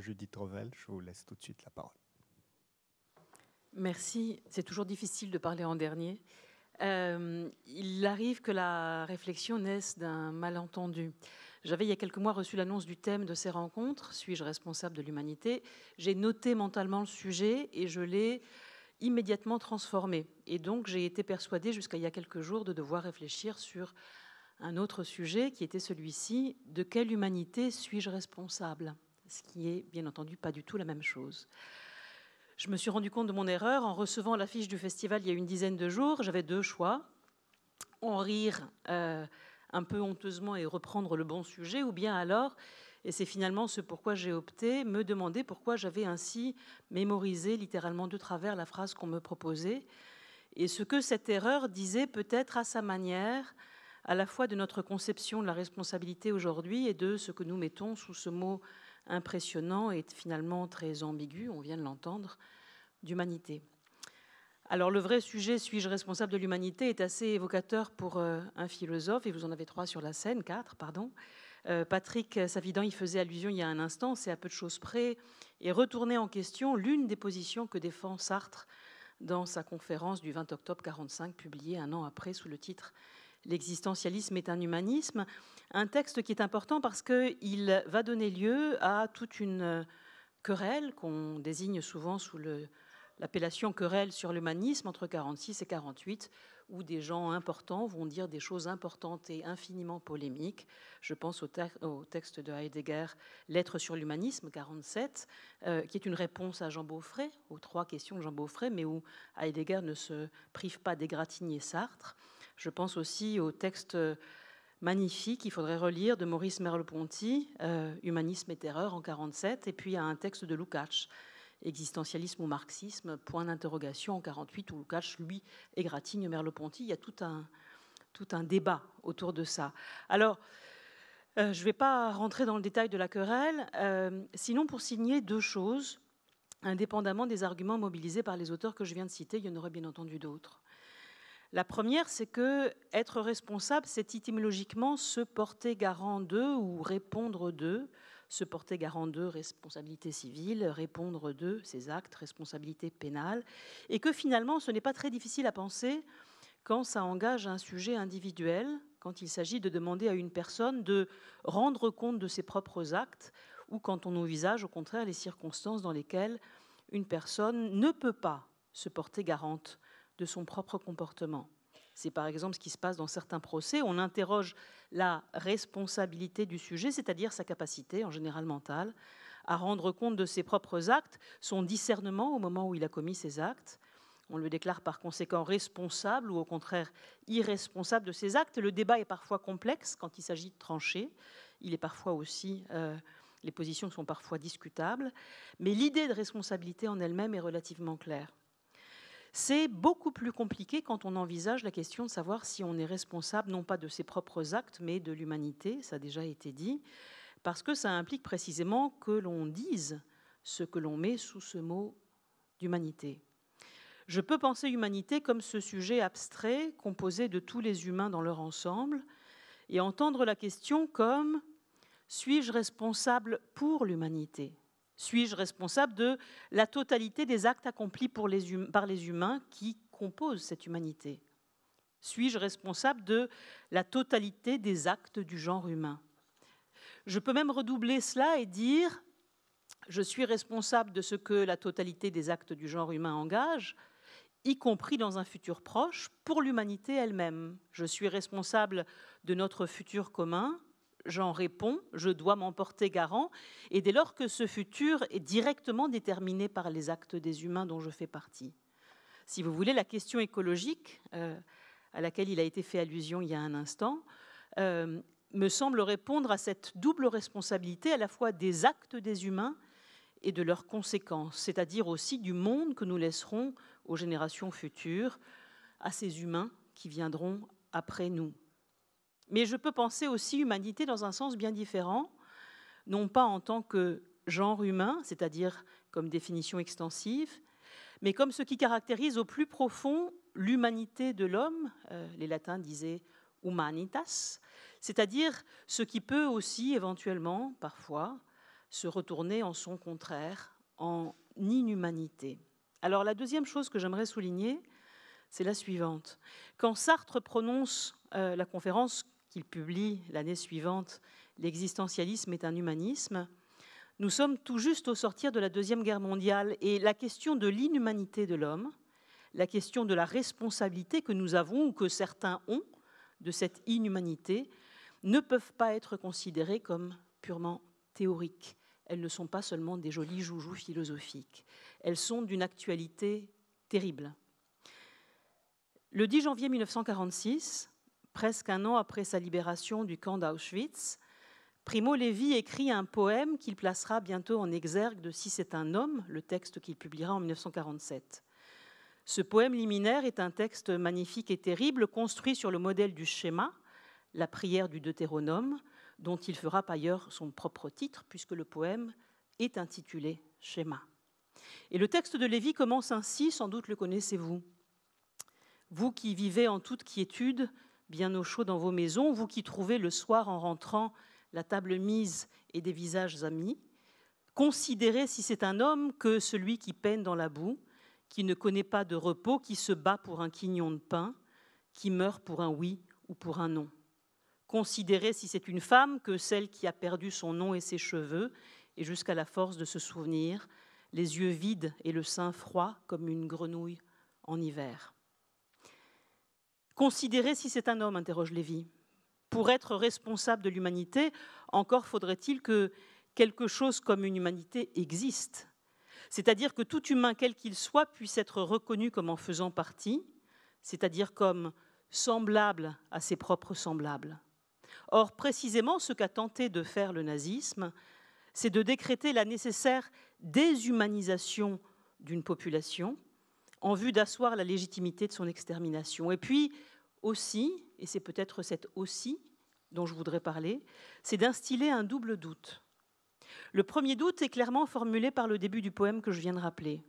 Judith Revel, je vous laisse tout de suite la parole. Merci. C'est toujours difficile de parler en dernier. Euh, il arrive que la réflexion naisse d'un malentendu. J'avais il y a quelques mois reçu l'annonce du thème de ces rencontres, Suis-je responsable de l'humanité J'ai noté mentalement le sujet et je l'ai immédiatement transformé. Et donc j'ai été persuadée jusqu'à il y a quelques jours de devoir réfléchir sur un autre sujet qui était celui-ci, de quelle humanité suis-je responsable ce qui est bien entendu pas du tout la même chose. Je me suis rendu compte de mon erreur en recevant l'affiche du festival il y a une dizaine de jours. J'avais deux choix en rire euh, un peu honteusement et reprendre le bon sujet, ou bien alors, et c'est finalement ce pourquoi j'ai opté, me demander pourquoi j'avais ainsi mémorisé littéralement de travers la phrase qu'on me proposait, et ce que cette erreur disait peut-être à sa manière, à la fois de notre conception de la responsabilité aujourd'hui et de ce que nous mettons sous ce mot impressionnant et finalement très ambigu, on vient de l'entendre, d'humanité. Alors le vrai sujet, suis-je responsable de l'humanité, est assez évocateur pour euh, un philosophe, et vous en avez trois sur la scène, quatre, pardon. Euh, Patrick Savidan y faisait allusion il y a un instant, c'est à peu de choses près, et retourner en question l'une des positions que défend Sartre dans sa conférence du 20 octobre 1945, publiée un an après sous le titre L'existentialisme est un humanisme. Un texte qui est important parce qu'il va donner lieu à toute une euh, querelle qu'on désigne souvent sous l'appellation querelle sur l'humanisme entre 46 et 48, où des gens importants vont dire des choses importantes et infiniment polémiques. Je pense au, texte de Heidegger, Lettre sur l'humanisme, 47, euh, qui est une réponse à Jean Beaufray, aux trois questions de Jean Beaufray, mais où Heidegger ne se prive pas d'égratigner Sartre. Je pense aussi au texte euh, magnifique qu'il faudrait relire de Maurice Merleau-Ponty, euh, Humanisme et terreur en 47, et puis à un texte de Lukács, Existentialisme ou marxisme, point d'interrogation en 48, où Lukács, lui, égratigne Merleau-Ponty. Il y a tout un, tout un débat autour de ça. Alors, euh, je ne vais pas rentrer dans le détail de la querelle, sinon pour signer deux choses, indépendamment des arguments mobilisés par les auteurs que je viens de citer, il y en aurait bien entendu d'autres. La première, c'est que être responsable, c'est étymologiquement se porter garant d'eux ou répondre d'eux. Se porter garant d'eux, responsabilité civile, répondre d'eux, ses actes, responsabilité pénale. Et que finalement, ce n'est pas très difficile à penser quand ça engage un sujet individuel, quand il s'agit de demander à une personne de rendre compte de ses propres actes, ou quand on envisage au contraire les circonstances dans lesquelles une personne ne peut pas se porter garante de son propre comportement. C'est par exemple ce qui se passe dans certains procès. On interroge la responsabilité du sujet, c'est-à-dire sa capacité, en général mentale, à rendre compte de ses propres actes, son discernement au moment où il a commis ses actes. On le déclare par conséquent responsable ou au contraire irresponsable de ses actes. Le débat est parfois complexe quand il s'agit de trancher. Il est parfois aussi euh, les positions sont parfois discutables, mais l'idée de responsabilité en elle-même est relativement claire. C'est beaucoup plus compliqué quand on envisage la question de savoir si on est responsable non pas de ses propres actes, mais de l'humanité, ça a déjà été dit, parce que ça implique précisément que l'on dise ce que l'on met sous ce mot d'humanité. Je peux penser humanité comme ce sujet abstrait composé de tous les humains dans leur ensemble, et entendre la question comme suis-je responsable pour l'humanité suis-je responsable de la totalité des actes accomplis hum-, par les humains qui composent cette humanité Suis-je responsable de la totalité des actes du genre humain Je peux même redoubler cela et dire je suis responsable de ce que la totalité des actes du genre humain engage, y compris dans un futur proche, pour l'humanité elle-même. Je suis responsable de notre futur commun, j'en réponds, je dois m'en porter garant, et dès lors que ce futur est directement déterminé par les actes des humains dont je fais partie. Si vous voulez, la question écologique, euh, à laquelle il a été fait allusion il y a un instant, euh, me semble répondre à cette double responsabilité à la fois des actes des humains et de leurs conséquences, c'est-à-dire aussi du monde que nous laisserons aux générations futures, à ces humains qui viendront après nous. Mais je peux penser aussi humanité dans un sens bien différent, non pas en tant que genre humain, c'est-à-dire comme définition extensive, mais comme ce qui caractérise au plus profond l'humanité de l'homme, euh, les latins disaient humanitas, c'est-à-dire ce qui peut aussi éventuellement, parfois, se retourner en son contraire, en inhumanité. Alors la deuxième chose que j'aimerais souligner, c'est la suivante. Quand Sartre prononce euh, la conférence qu'il publie l'année suivante, L'existentialisme est un humanisme, nous sommes tout juste au sortir de la Deuxième Guerre mondiale et la question de l'inhumanité de l'homme, la question de la responsabilité que nous avons ou que certains ont de cette inhumanité, ne peuvent pas être considérées comme purement théoriques. Elles ne sont pas seulement des jolis joujoux philosophiques. Elles sont d'une actualité terrible. Le 10 janvier 1946, presque un an après sa libération du camp d'Auschwitz, Primo Lévy écrit un poème qu'il placera bientôt en exergue de Si c'est un homme, le texte qu'il publiera en 1947. Ce poème liminaire est un texte magnifique et terrible, construit sur le modèle du schéma, la prière du Deutéronome, dont il fera par ailleurs son propre titre, puisque le poème est intitulé Schéma. Et le texte de Lévi commence ainsi, sans doute le connaissez-vous. Vous qui vivez en toute quiétude, bien au chaud dans vos maisons, vous qui trouvez le soir en rentrant la table mise et des visages amis. Considérez si c'est un homme que celui qui peine dans la boue, qui ne connaît pas de repos, qui se bat pour un quignon de pain, qui meurt pour un oui ou pour un non. Considérez si c'est une femme que celle qui a perdu son nom et ses cheveux, et jusqu'à la force de se souvenir, les yeux vides et le sein froid comme une grenouille en hiver. Considérer si c'est un homme, interroge Lévi. Pour être responsable de l'humanité, encore faudrait-il que quelque chose comme une humanité existe. C'est-à-dire que tout humain, quel qu'il soit, puisse être reconnu comme en faisant partie, c'est-à-dire comme semblable à ses propres semblables. Or, précisément, ce qu'a tenté de faire le nazisme, c'est de décréter la nécessaire déshumanisation d'une population en vue d'asseoir la légitimité de son extermination. Et puis aussi, et c'est peut-être cette aussi dont je voudrais parler, c'est d'instiller un double doute. Le premier doute est clairement formulé par le début du poème que je viens de rappeler.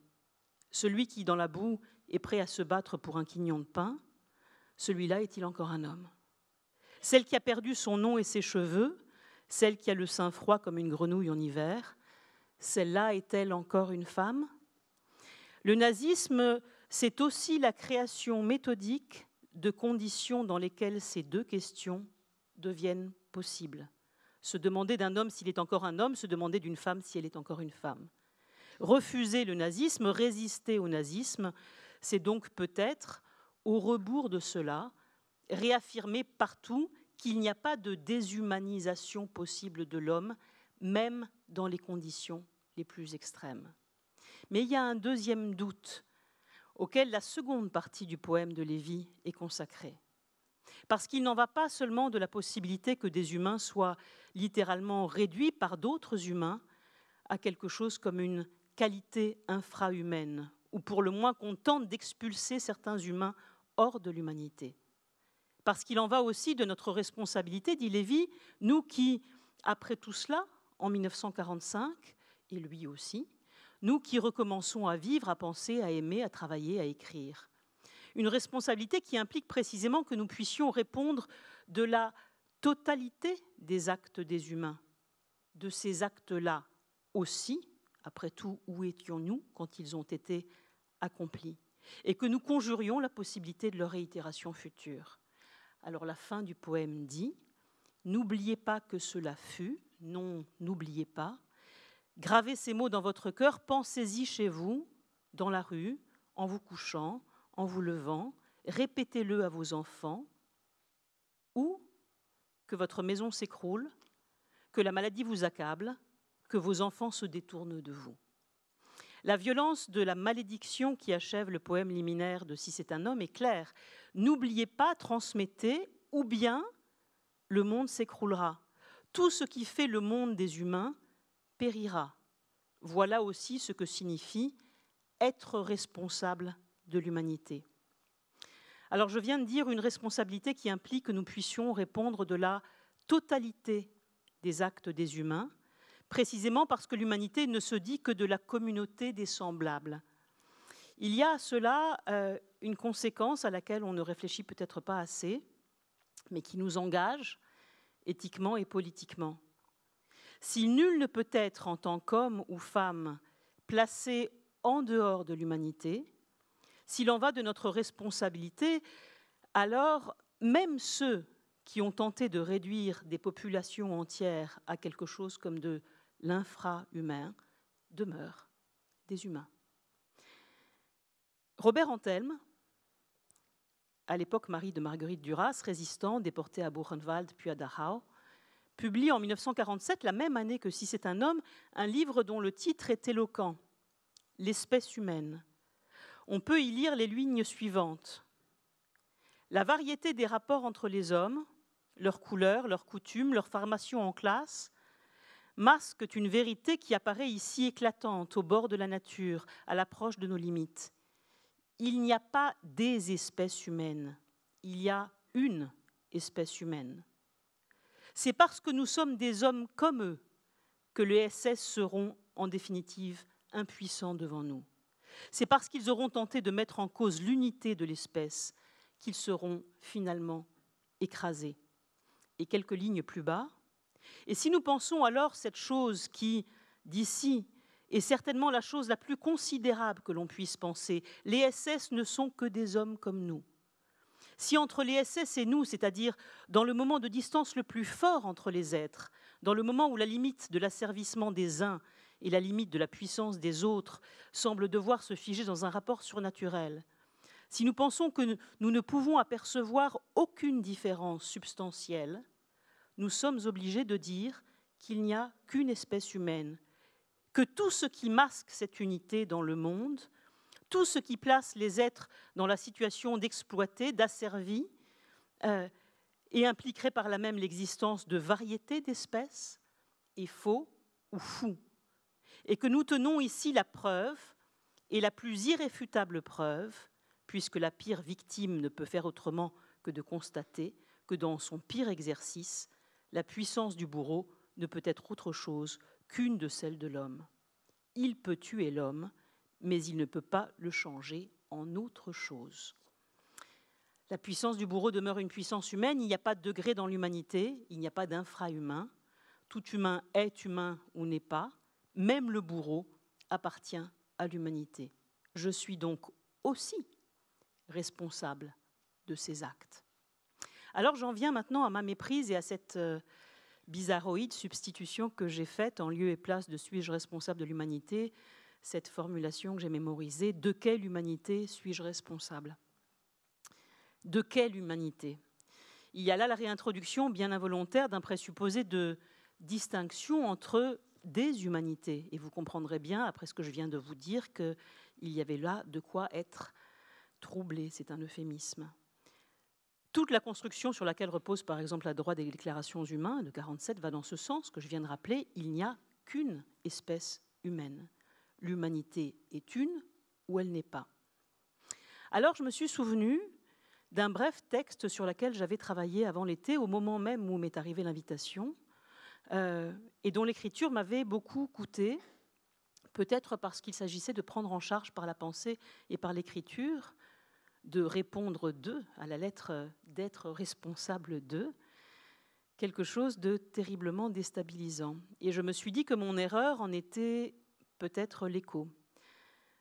Celui qui, dans la boue, est prêt à se battre pour un quignon de pain, celui-là est-il encore un homme Celle qui a perdu son nom et ses cheveux, celle qui a le sein froid comme une grenouille en hiver, celle-là est-elle encore une femme le nazisme, c'est aussi la création méthodique de conditions dans lesquelles ces deux questions deviennent possibles. Se demander d'un homme s'il est encore un homme, se demander d'une femme si elle est encore une femme. Refuser le nazisme, résister au nazisme, c'est donc peut-être, au rebours de cela, réaffirmer partout qu'il n'y a pas de déshumanisation possible de l'homme, même dans les conditions les plus extrêmes. Mais il y a un deuxième doute auquel la seconde partie du poème de Lévi est consacrée. Parce qu'il n'en va pas seulement de la possibilité que des humains soient littéralement réduits par d'autres humains à quelque chose comme une qualité infra-humaine, ou pour le moins qu'on tente d'expulser certains humains hors de l'humanité. Parce qu'il en va aussi de notre responsabilité, dit Lévi, nous qui, après tout cela, en 1945, et lui aussi, nous qui recommençons à vivre, à penser, à aimer, à travailler, à écrire. Une responsabilité qui implique précisément que nous puissions répondre de la totalité des actes des humains, de ces actes-là aussi, après tout, où étions-nous quand ils ont été accomplis, et que nous conjurions la possibilité de leur réitération future. Alors la fin du poème dit, N'oubliez pas que cela fut, non, n'oubliez pas, Gravez ces mots dans votre cœur, pensez-y chez vous, dans la rue, en vous couchant, en vous levant, répétez-le à vos enfants, ou que votre maison s'écroule, que la maladie vous accable, que vos enfants se détournent de vous. La violence de la malédiction qui achève le poème liminaire de Si c'est un homme est claire. N'oubliez pas, transmettez, ou bien le monde s'écroulera. Tout ce qui fait le monde des humains périra. Voilà aussi ce que signifie être responsable de l'humanité. Alors je viens de dire une responsabilité qui implique que nous puissions répondre de la totalité des actes des humains, précisément parce que l'humanité ne se dit que de la communauté des semblables. Il y a à cela euh, une conséquence à laquelle on ne réfléchit peut-être pas assez, mais qui nous engage éthiquement et politiquement. Si nul ne peut être en tant qu'homme ou femme placé en dehors de l'humanité, s'il en va de notre responsabilité, alors même ceux qui ont tenté de réduire des populations entières à quelque chose comme de l'infra-humain demeurent des humains. Robert Antelme, à l'époque mari de Marguerite Duras, résistant, déporté à Buchenwald puis à Dachau, publie en 1947, la même année que Si c'est un homme, un livre dont le titre est éloquent, L'espèce humaine. On peut y lire les lignes suivantes. La variété des rapports entre les hommes, leurs couleurs, leurs coutumes, leurs formations en classe, masquent une vérité qui apparaît ici éclatante, au bord de la nature, à l'approche de nos limites. Il n'y a pas des espèces humaines, il y a une espèce humaine. C'est parce que nous sommes des hommes comme eux que les SS seront en définitive impuissants devant nous. C'est parce qu'ils auront tenté de mettre en cause l'unité de l'espèce qu'ils seront finalement écrasés. Et quelques lignes plus bas. Et si nous pensons alors cette chose qui, d'ici, est certainement la chose la plus considérable que l'on puisse penser, les SS ne sont que des hommes comme nous. Si entre les SS et nous, c'est-à-dire dans le moment de distance le plus fort entre les êtres, dans le moment où la limite de l'asservissement des uns et la limite de la puissance des autres semblent devoir se figer dans un rapport surnaturel, si nous pensons que nous ne pouvons apercevoir aucune différence substantielle, nous sommes obligés de dire qu'il n'y a qu'une espèce humaine, que tout ce qui masque cette unité dans le monde tout ce qui place les êtres dans la situation d'exploiter, d'asservir, euh, et impliquerait par là même l'existence de variétés d'espèces, est faux ou fou. Et que nous tenons ici la preuve, et la plus irréfutable preuve, puisque la pire victime ne peut faire autrement que de constater que dans son pire exercice, la puissance du bourreau ne peut être autre chose qu'une de celles de l'homme. Il peut tuer l'homme, mais il ne peut pas le changer en autre chose. La puissance du bourreau demeure une puissance humaine, il n'y a pas de degré dans l'humanité, il n'y a pas d'infra-humain. Tout humain est humain ou n'est pas, même le bourreau appartient à l'humanité. Je suis donc aussi responsable de ces actes. Alors j'en viens maintenant à ma méprise et à cette euh, bizarroïde substitution que j'ai faite en lieu et place de suis-je responsable de l'humanité cette formulation que j'ai mémorisée, de quelle humanité suis-je responsable De quelle humanité Il y a là la réintroduction bien involontaire d'un présupposé de distinction entre des humanités. Et vous comprendrez bien, après ce que je viens de vous dire, qu'il y avait là de quoi être troublé, c'est un euphémisme. Toute la construction sur laquelle repose par exemple la droit des déclarations humaines de 47 va dans ce sens que je viens de rappeler, il n'y a qu'une espèce humaine l'humanité est une ou elle n'est pas. Alors je me suis souvenu d'un bref texte sur lequel j'avais travaillé avant l'été, au moment même où m'est arrivée l'invitation, euh, et dont l'écriture m'avait beaucoup coûté, peut-être parce qu'il s'agissait de prendre en charge par la pensée et par l'écriture, de répondre d'eux, à la lettre d'être responsable de, quelque chose de terriblement déstabilisant. Et je me suis dit que mon erreur en était peut-être l'écho.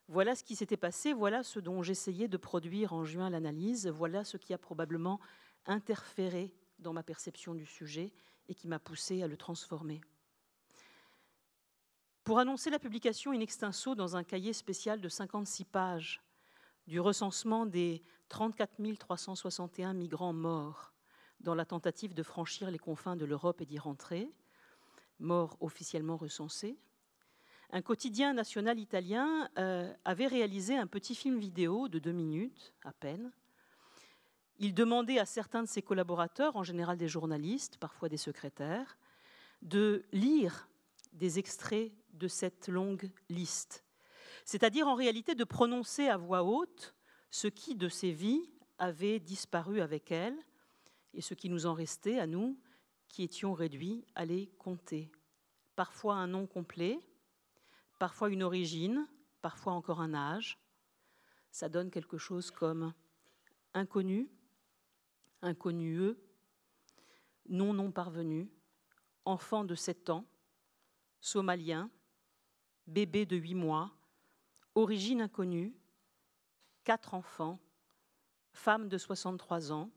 Voilà ce qui s'était passé, voilà ce dont j'essayais de produire en juin l'analyse, voilà ce qui a probablement interféré dans ma perception du sujet et qui m'a poussé à le transformer. Pour annoncer la publication in extenso dans un cahier spécial de 56 pages du recensement des 34 361 migrants morts dans la tentative de franchir les confins de l'Europe et d'y rentrer, morts officiellement recensés, un quotidien national italien euh, avait réalisé un petit film vidéo de deux minutes à peine. Il demandait à certains de ses collaborateurs, en général des journalistes, parfois des secrétaires, de lire des extraits de cette longue liste. C'est-à-dire en réalité de prononcer à voix haute ce qui de ses vies avait disparu avec elle et ce qui nous en restait à nous qui étions réduits à les compter. Parfois un nom complet, parfois une origine, parfois encore un âge. Ça donne quelque chose comme inconnu, inconnu, non non parvenu, enfant de 7 ans, somalien, bébé de 8 mois, origine inconnue, quatre enfants, femme de 63 ans,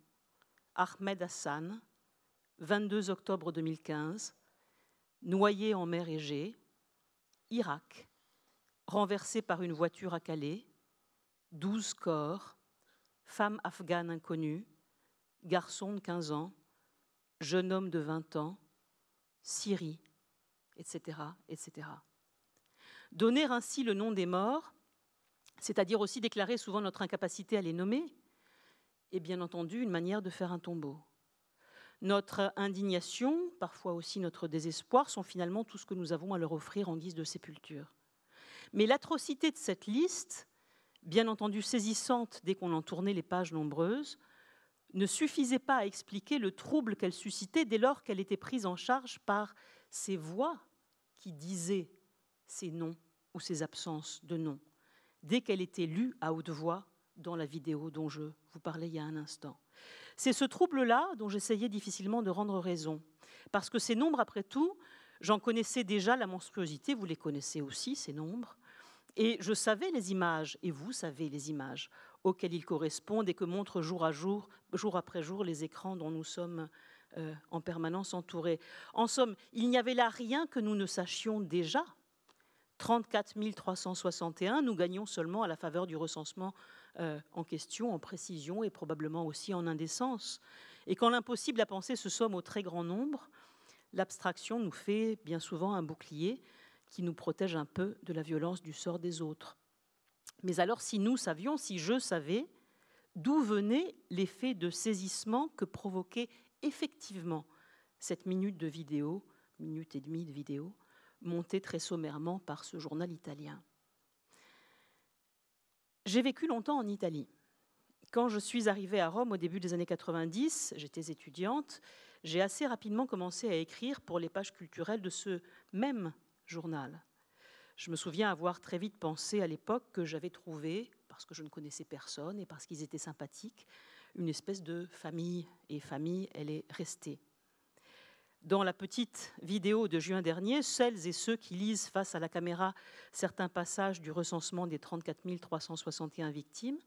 Ahmed Hassan, 22 octobre 2015, noyé en mer Égée, Irak, renversé par une voiture à Calais, 12 corps, femme afghane inconnue, garçon de 15 ans, jeune homme de 20 ans, Syrie, etc., etc. Donner ainsi le nom des morts, c'est-à-dire aussi déclarer souvent notre incapacité à les nommer, est bien entendu une manière de faire un tombeau. Notre indignation, parfois aussi notre désespoir, sont finalement tout ce que nous avons à leur offrir en guise de sépulture. Mais l'atrocité de cette liste, bien entendu saisissante dès qu'on en tournait les pages nombreuses, ne suffisait pas à expliquer le trouble qu'elle suscitait dès lors qu'elle était prise en charge par ces voix qui disaient ces noms ou ces absences de noms, dès qu'elle était lue à haute voix dans la vidéo dont je vous parlais il y a un instant. C'est ce trouble-là dont j'essayais difficilement de rendre raison. Parce que ces nombres, après tout, j'en connaissais déjà la monstruosité, vous les connaissez aussi, ces nombres. Et je savais les images, et vous savez les images auxquelles ils correspondent et que montrent jour après jour, les écrans dont nous sommes euh, en permanence entourés. En somme, il n'y avait là rien que nous ne sachions déjà. 34 361, nous gagnons seulement à la faveur du recensement euh, en question, en précision et probablement aussi en indécence. Et quand l'impossible à penser se somme au très grand nombre, l'abstraction nous fait bien souvent un bouclier qui nous protège un peu de la violence du sort des autres. Mais alors si nous savions, si je savais, d'où venait l'effet de saisissement que provoquait effectivement cette minute de vidéo, minute et demie de vidéo, montée très sommairement par ce journal italien. J'ai vécu longtemps en Italie. Quand je suis arrivée à Rome au début des années 90, j'étais étudiante, j'ai assez rapidement commencé à écrire pour les pages culturelles de ce même journal. Je me souviens avoir très vite pensé à l'époque que j'avais trouvé, parce que je ne connaissais personne et parce qu'ils étaient sympathiques, une espèce de famille. Et famille, elle est restée dans la petite vidéo de juin dernier, celles et ceux qui lisent face à la caméra certains passages du recensement des 34 361 victimes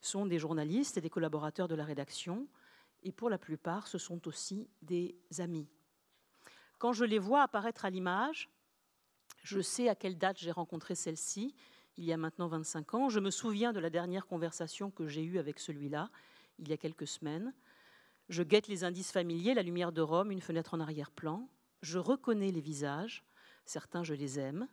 sont des journalistes et des collaborateurs de la rédaction, et pour la plupart, ce sont aussi des amis. Quand je les vois apparaître à l'image, je sais à quelle date j'ai rencontré celle-ci, il y a maintenant 25 ans. Je me souviens de la dernière conversation que j'ai eue avec celui-là, il y a quelques semaines. Je guette les indices familiers, la lumière de Rome, une fenêtre en arrière-plan. Je reconnais les visages, certains je les aime.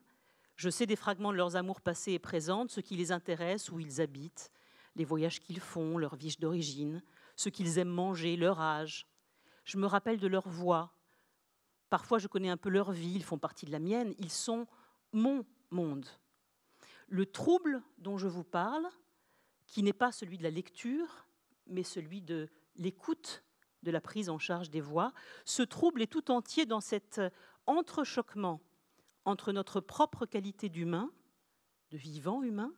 Je sais des fragments de leurs amours passés et présents, ce qui les intéresse, où ils habitent, les voyages qu'ils font, leur vie d'origine, ce qu'ils aiment manger, leur âge. Je me rappelle de leur voix. Parfois, je connais un peu leur vie, ils font partie de la mienne, ils sont mon monde. Le trouble dont je vous parle, qui n'est pas celui de la lecture, mais celui de l'écoute de la prise en charge des voix, ce trouble est tout entier dans cet entrechoquement entre notre propre qualité d'humain, de vivant humain,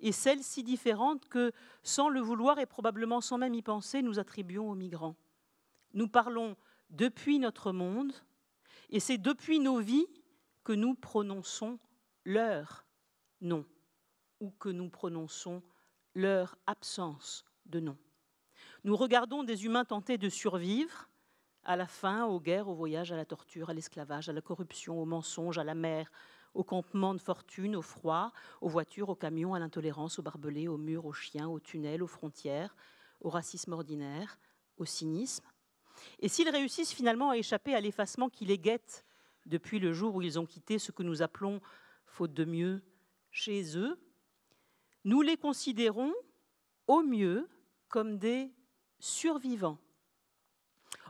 et celle si différente que, sans le vouloir et probablement sans même y penser, nous attribuons aux migrants. Nous parlons depuis notre monde, et c'est depuis nos vies que nous prononçons leur nom, ou que nous prononçons leur absence de nom. Nous regardons des humains tenter de survivre à la faim, aux guerres, aux voyages, à la torture, à l'esclavage, à la corruption, aux mensonges, à la mer, aux campements de fortune, au froid, aux voitures, aux camions, à l'intolérance, aux barbelés, aux murs, aux chiens, aux tunnels, aux frontières, au racisme ordinaire, au cynisme. Et s'ils réussissent finalement à échapper à l'effacement qui les guette depuis le jour où ils ont quitté ce que nous appelons, faute de mieux, chez eux, nous les considérons au mieux comme des survivants.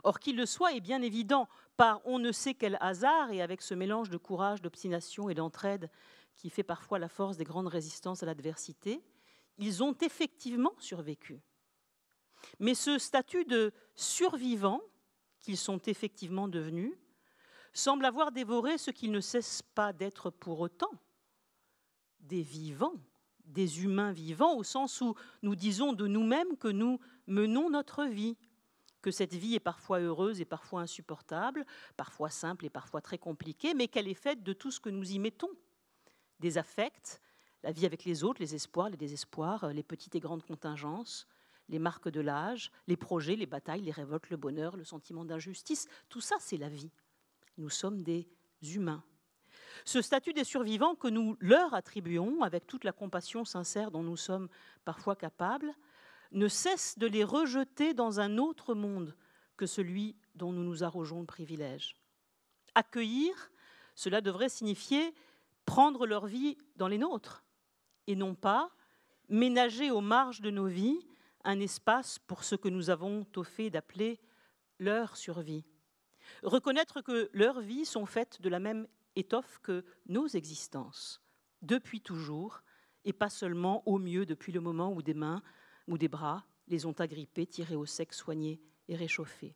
Or, qu'ils le soient est bien évident par on ne sait quel hasard et avec ce mélange de courage, d'obstination et d'entraide qui fait parfois la force des grandes résistances à l'adversité, ils ont effectivement survécu. Mais ce statut de survivants qu'ils sont effectivement devenus semble avoir dévoré ce qu'ils ne cessent pas d'être pour autant, des vivants des humains vivants au sens où nous disons de nous-mêmes que nous menons notre vie, que cette vie est parfois heureuse et parfois insupportable, parfois simple et parfois très compliquée, mais qu'elle est faite de tout ce que nous y mettons, des affects, la vie avec les autres, les espoirs, les désespoirs, les petites et grandes contingences, les marques de l'âge, les projets, les batailles, les révoltes, le bonheur, le sentiment d'injustice. Tout ça, c'est la vie. Nous sommes des humains. Ce statut des survivants que nous leur attribuons, avec toute la compassion sincère dont nous sommes parfois capables, ne cesse de les rejeter dans un autre monde que celui dont nous nous arrogeons le privilège. Accueillir, cela devrait signifier prendre leur vie dans les nôtres, et non pas ménager aux marges de nos vies un espace pour ce que nous avons au fait d'appeler leur survie. Reconnaître que leurs vies sont faites de la même étoffe que nos existences, depuis toujours, et pas seulement au mieux depuis le moment où des mains ou des bras les ont agrippés, tirés au sec, soignés et réchauffés.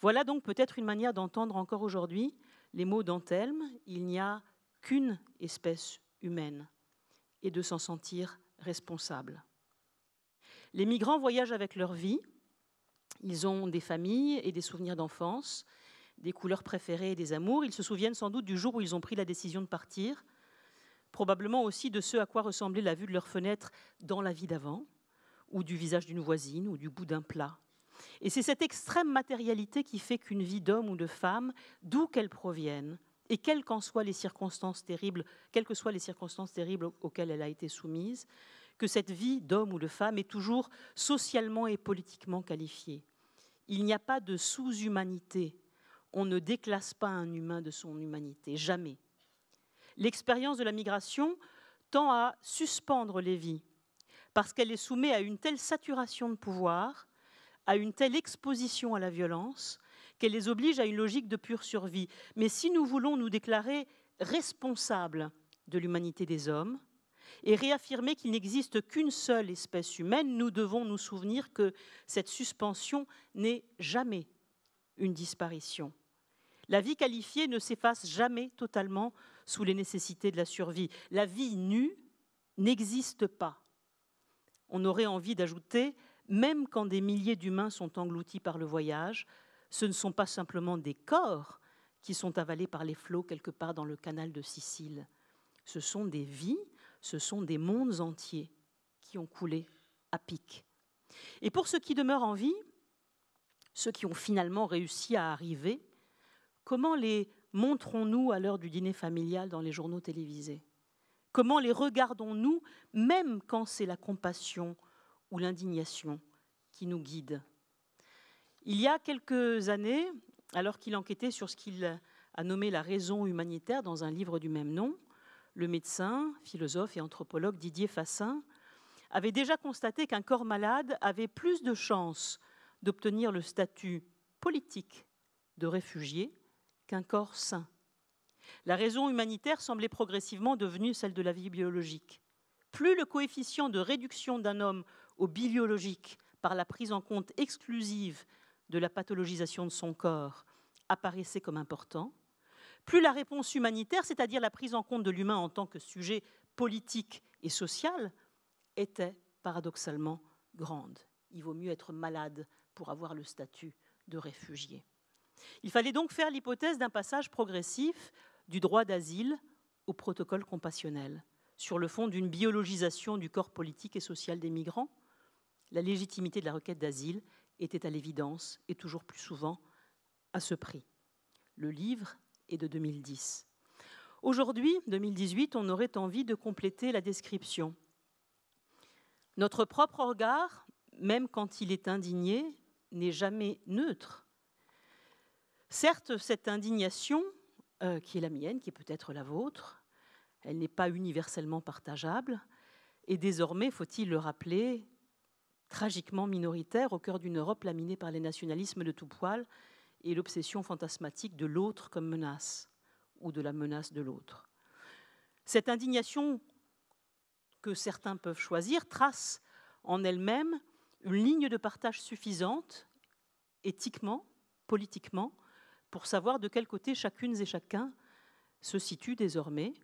Voilà donc peut-être une manière d'entendre encore aujourd'hui les mots d'Anthelme, il n'y a qu'une espèce humaine, et de s'en sentir responsable. Les migrants voyagent avec leur vie, ils ont des familles et des souvenirs d'enfance, des couleurs préférées et des amours. Ils se souviennent sans doute du jour où ils ont pris la décision de partir, probablement aussi de ce à quoi ressemblait la vue de leur fenêtre dans la vie d'avant, ou du visage d'une voisine, ou du bout d'un plat. Et c'est cette extrême matérialité qui fait qu'une vie d'homme ou de femme, d'où qu'elle provienne, et quelles qu'en soient les circonstances terribles, quelles que soient les circonstances terribles auxquelles elle a été soumise, que cette vie d'homme ou de femme est toujours socialement et politiquement qualifiée. Il n'y a pas de sous-humanité on ne déclasse pas un humain de son humanité, jamais. L'expérience de la migration tend à suspendre les vies, parce qu'elle est soumise à une telle saturation de pouvoir, à une telle exposition à la violence, qu'elle les oblige à une logique de pure survie. Mais si nous voulons nous déclarer responsables de l'humanité des hommes, et réaffirmer qu'il n'existe qu'une seule espèce humaine, nous devons nous souvenir que cette suspension n'est jamais une disparition. La vie qualifiée ne s'efface jamais totalement sous les nécessités de la survie. La vie nue n'existe pas. On aurait envie d'ajouter, même quand des milliers d'humains sont engloutis par le voyage, ce ne sont pas simplement des corps qui sont avalés par les flots quelque part dans le canal de Sicile. Ce sont des vies, ce sont des mondes entiers qui ont coulé à pic. Et pour ceux qui demeurent en vie, ceux qui ont finalement réussi à arriver, Comment les montrons-nous à l'heure du dîner familial dans les journaux télévisés Comment les regardons-nous même quand c'est la compassion ou l'indignation qui nous guide Il y a quelques années, alors qu'il enquêtait sur ce qu'il a nommé la raison humanitaire dans un livre du même nom, le médecin, philosophe et anthropologue Didier Fassin avait déjà constaté qu'un corps malade avait plus de chances d'obtenir le statut politique de réfugié qu'un corps sain. La raison humanitaire semblait progressivement devenue celle de la vie biologique. Plus le coefficient de réduction d'un homme au biologique par la prise en compte exclusive de la pathologisation de son corps apparaissait comme important, plus la réponse humanitaire, c'est-à-dire la prise en compte de l'humain en tant que sujet politique et social, était paradoxalement grande. Il vaut mieux être malade pour avoir le statut de réfugié. Il fallait donc faire l'hypothèse d'un passage progressif du droit d'asile au protocole compassionnel, sur le fond d'une biologisation du corps politique et social des migrants. La légitimité de la requête d'asile était à l'évidence, et toujours plus souvent, à ce prix. Le livre est de 2010. Aujourd'hui, 2018, on aurait envie de compléter la description. Notre propre regard, même quand il est indigné, n'est jamais neutre. Certes, cette indignation, euh, qui est la mienne, qui est peut-être la vôtre, elle n'est pas universellement partageable, et désormais, faut-il le rappeler, tragiquement minoritaire au cœur d'une Europe laminée par les nationalismes de tout poil et l'obsession fantasmatique de l'autre comme menace, ou de la menace de l'autre. Cette indignation que certains peuvent choisir trace en elle-même une ligne de partage suffisante, éthiquement, politiquement, pour savoir de quel côté chacune et chacun se situe désormais.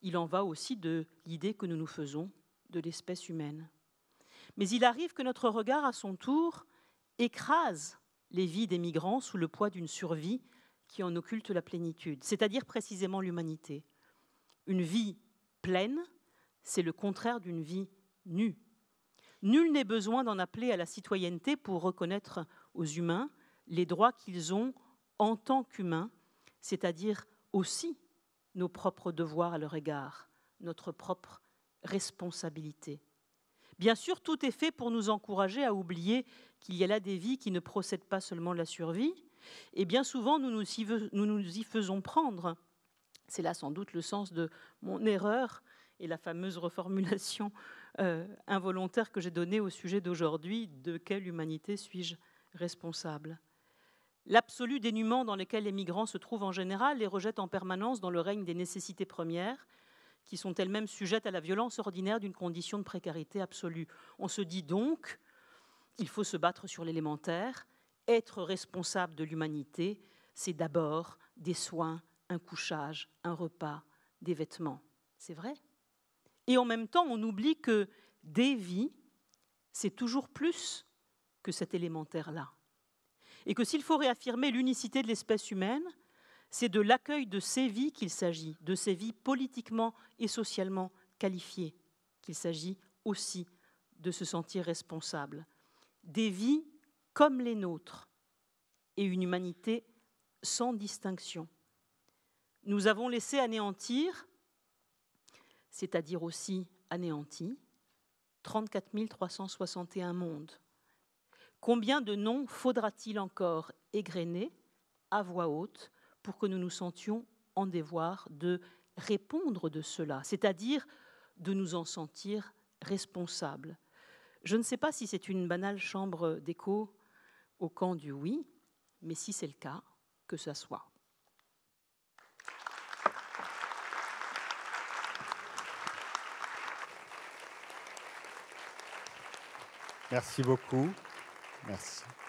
Il en va aussi de l'idée que nous nous faisons de l'espèce humaine. Mais il arrive que notre regard, à son tour, écrase les vies des migrants sous le poids d'une survie qui en occulte la plénitude, c'est-à-dire précisément l'humanité. Une vie pleine, c'est le contraire d'une vie nue. Nul n'est besoin d'en appeler à la citoyenneté pour reconnaître aux humains les droits qu'ils ont en tant qu'humains, c'est-à-dire aussi nos propres devoirs à leur égard, notre propre responsabilité. Bien sûr, tout est fait pour nous encourager à oublier qu'il y a là des vies qui ne procèdent pas seulement de la survie, et bien souvent nous nous y, faisons prendre. C'est là sans doute le sens de mon erreur et la fameuse reformulation euh, involontaire que j'ai donnée au sujet d'aujourd'hui, de quelle humanité suis-je responsable L'absolu dénuement dans lequel les migrants se trouvent en général les rejette en permanence dans le règne des nécessités premières, qui sont elles-mêmes sujettes à la violence ordinaire d'une condition de précarité absolue. On se dit donc, il faut se battre sur l'élémentaire, être responsable de l'humanité, c'est d'abord des soins, un couchage, un repas, des vêtements. C'est vrai. Et en même temps, on oublie que des vies, c'est toujours plus que cet élémentaire-là et que s'il faut réaffirmer l'unicité de l'espèce humaine, c'est de l'accueil de ces vies qu'il s'agit, de ces vies politiquement et socialement qualifiées, qu'il s'agit aussi de se sentir responsable. Des vies comme les nôtres et une humanité sans distinction. Nous avons laissé anéantir, c'est-à-dire aussi anéanti, 34 361 mondes Combien de noms faudra-t-il encore égrener à voix haute pour que nous nous sentions en devoir de répondre de cela, c'est-à-dire de nous en sentir responsables Je ne sais pas si c'est une banale chambre d'écho au camp du oui, mais si c'est le cas, que ce soit. Merci beaucoup. Merci.